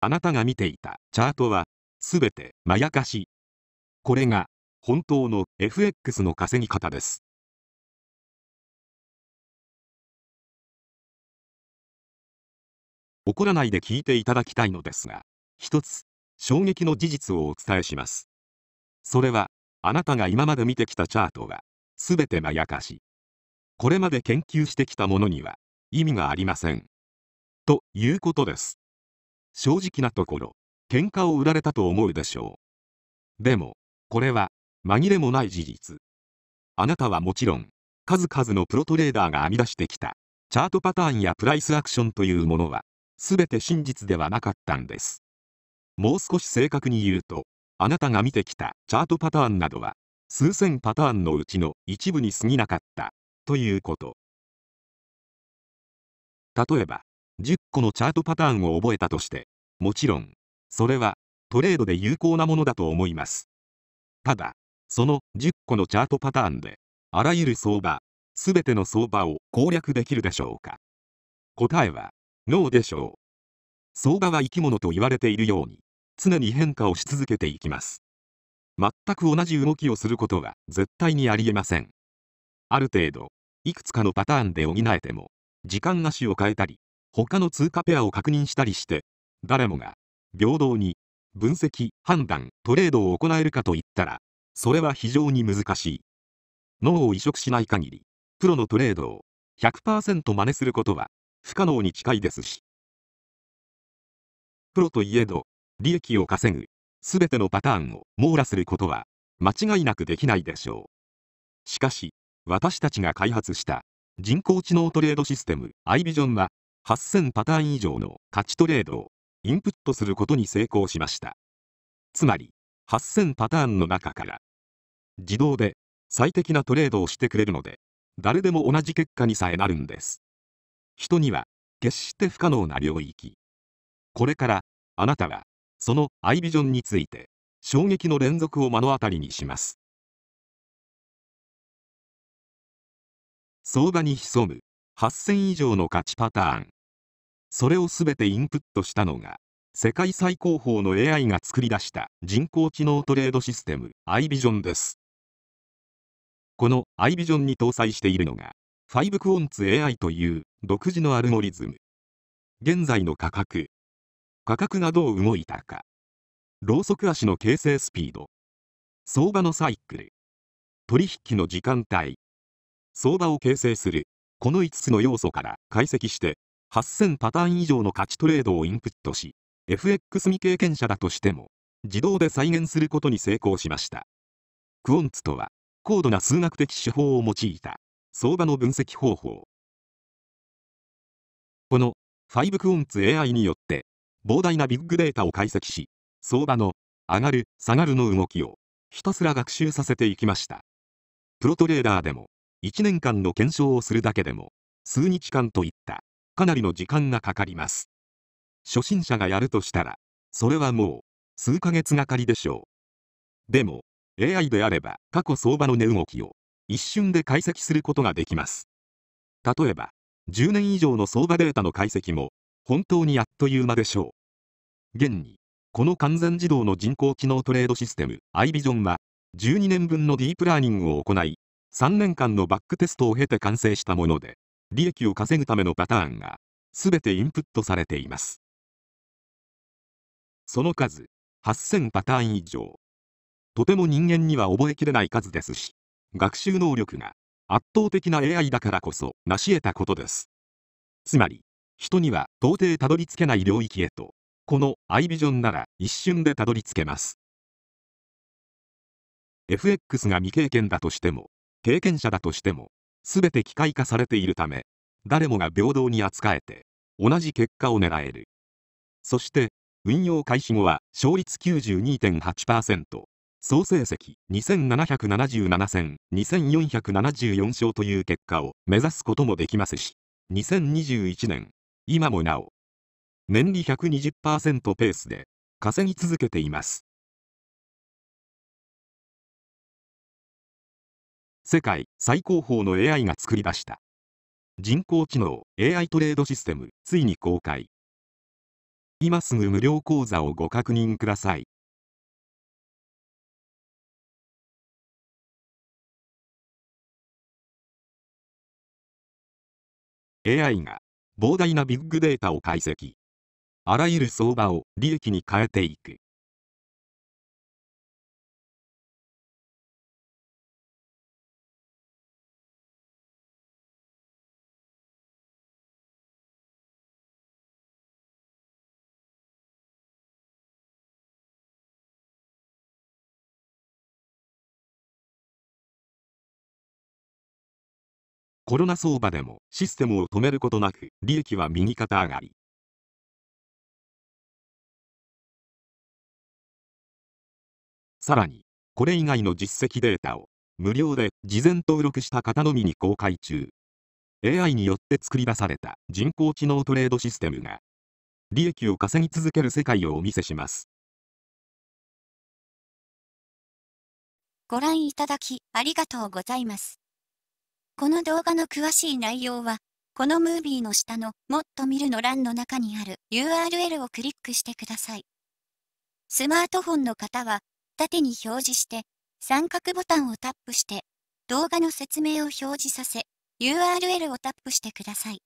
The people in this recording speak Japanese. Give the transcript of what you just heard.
あなたが見ていたチャートは、すべてまやかし。これが、本当の FX の稼ぎ方です。怒らないで聞いていただきたいのですが、一つ、衝撃の事実をお伝えします。それは、あなたが今まで見てきたチャートは、すべてまやかし。これまで研究してきたものには、意味がありません。ということです。正直なところ喧嘩を売られたと思うでしょうでもこれは紛れもない事実あなたはもちろん数々のプロトレーダーが編み出してきたチャートパターンやプライスアクションというものは全て真実ではなかったんですもう少し正確に言うとあなたが見てきたチャートパターンなどは数千パターンのうちの一部に過ぎなかったということ例えば10個のチャートパターンを覚えたとして、もちろん、それはトレードで有効なものだと思います。ただ、その10個のチャートパターンで、あらゆる相場、すべての相場を攻略できるでしょうか答えは、ノーでしょう。相場は生き物と言われているように、常に変化をし続けていきます。全く同じ動きをすることは絶対にありえません。ある程度、いくつかのパターンで補えても、時間足を変えたり、他の通貨ペアを確認したりして誰もが平等に分析判断トレードを行えるかといったらそれは非常に難しい脳を移植しない限りプロのトレードを100%真似することは不可能に近いですしプロといえど利益を稼ぐ全てのパターンを網羅することは間違いなくできないでしょうしかし私たちが開発した人工知能トレードシステム iVision は8000パターン以上の価値トレードをインプットすることに成功しました。つまり、8000パターンの中から、自動で最適なトレードをしてくれるので、誰でも同じ結果にさえなるんです。人には、決して不可能な領域。これから、あなたは、そのアイビジョンについて、衝撃の連続を目の当たりにします。相場に潜む8000以上の価値パターン。それを全てインプットしたのが、世界最高峰の AI が作り出した人工知能トレードシステム iVision です。この iVision に搭載しているのが、5クオンツ AI という独自のアルゴリズム。現在の価格。価格がどう動いたか。ローソク足の形成スピード。相場のサイクル。取引の時間帯。相場を形成する。この5つの要素から解析して、8000パターン以上の価値トレードをインプットし、FX 未経験者だとしても、自動で再現することに成功しました。クオンツとは、高度な数学的手法を用いた、相場の分析方法。この、5クオンツ AI によって、膨大なビッグデータを解析し、相場の、上がる、下がるの動きを、ひたすら学習させていきました。プロトレーダーでも、1年間の検証をするだけでも、数日間といったかなりの時間がかかります。初心者がやるとしたら、それはもう、数ヶ月がかりでしょう。でも、AI であれば過去相場の値動きを一瞬で解析することができます。例えば、10年以上の相場データの解析も、本当にあっという間でしょう。現に、この完全自動の人工知能トレードシステム、iVision は、12年分のディープラーニングを行い、3年間のバックテストを経て完成したもので、利益を稼ぐためのパターンが全てインプットされていますその数8000パターン以上とても人間には覚えきれない数ですし学習能力が圧倒的な AI だからこそ成し得たことですつまり人には到底たどり着けない領域へとこの iVision なら一瞬でたどり着けます FX が未経験だとしても経験者だとしても全て機械化されているため誰もが平等に扱えて同じ結果を狙えるそして運用開始後は勝率92.8%総成績2777戦2474勝という結果を目指すこともできますし2021年今もなお年利120%ペースで稼ぎ続けています世界最高峰の AI が作り出した人工知能 AI トレードシステムついに公開今すぐ無料講座をご確認ください AI が膨大なビッグデータを解析あらゆる相場を利益に変えていくコロナ相場でもシステムを止めることなく利益は右肩上がり。さらに、これ以外の実績データを無料で事前登録した方のみに公開中。AI によって作り出された人工知能トレードシステムが利益を稼ぎ続ける世界をお見せします。ご覧いただきありがとうございます。この動画の詳しい内容は、このムービーの下のもっと見るの欄の中にある URL をクリックしてください。スマートフォンの方は、縦に表示して、三角ボタンをタップして、動画の説明を表示させ、URL をタップしてください。